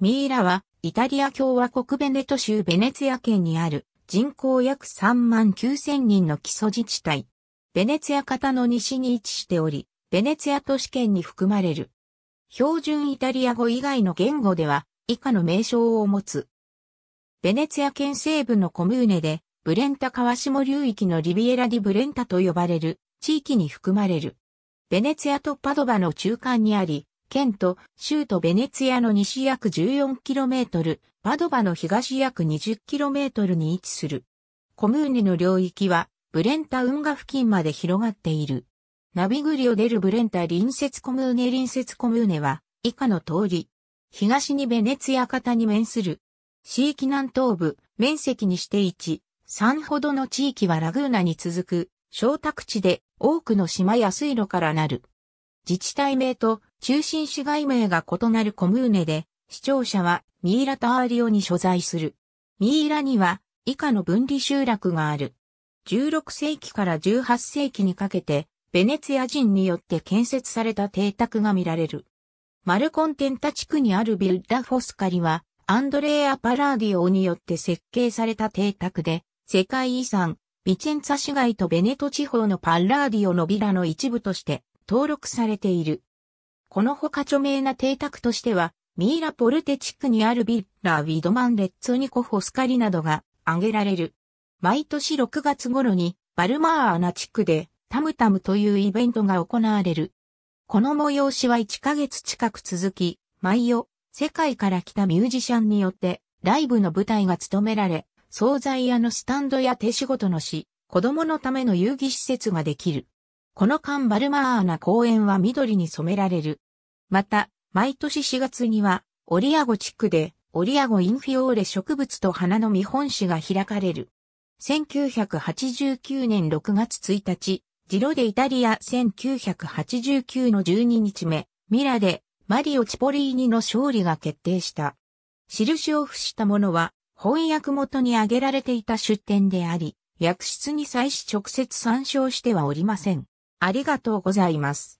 ミイラは、イタリア共和国ベネト州ベネツィア県にある人口約3万9000人の基礎自治体。ベネツィア型の西に位置しており、ベネツィア都市圏に含まれる。標準イタリア語以外の言語では以下の名称を持つ。ベネツィア県西部のコムーネで、ブレンタ川下流域のリビエラ・ディ・ブレンタと呼ばれる地域に含まれる。ベネツィアとパドバの中間にあり、県と州都ベネツィアの西約 14km、パドバの東約 20km に位置する。コムーネの領域はブレンタ運河付近まで広がっている。ナビグリオ・デル・ブレンタ隣接コムーネ隣接コムーネは以下の通り。東にベネツィア方に面する。地域南東部、面積にして1、3ほどの地域はラグーナに続く、小宅地で多くの島や水路からなる。自治体名と中心市街名が異なるコムーネで、視聴者はミイラ・ターリオに所在する。ミイラには以下の分離集落がある。16世紀から18世紀にかけて、ベネツィア人によって建設された邸宅が見られる。マルコンテンタ地区にあるビルダ・フォスカリは、アンドレーア・パラーディオによって設計された邸宅で、世界遺産、ビチェンツァ市街とベネト地方のパラーディオのビラの一部として登録されている。この他著名な邸宅としては、ミーラポルテ地区にあるビッラ・ウィドマン・レッツニコ・ホスカリなどが挙げられる。毎年6月頃にバルマーアナ地区でタムタムというイベントが行われる。この催しは1ヶ月近く続き、毎夜、世界から来たミュージシャンによってライブの舞台が務められ、惣菜屋のスタンドや手仕事のし、子供のための遊戯施設ができる。この間バルマーナ公園は緑に染められる。また、毎年4月には、オリアゴ地区で、オリアゴインフィオーレ植物と花の見本市が開かれる。1989年6月1日、ジロでイタリア1989の12日目、ミラで、マリオ・チポリーニの勝利が決定した。印を付したものは、翻訳元に挙げられていた出典であり、薬室に際し直接参照してはおりません。ありがとうございます。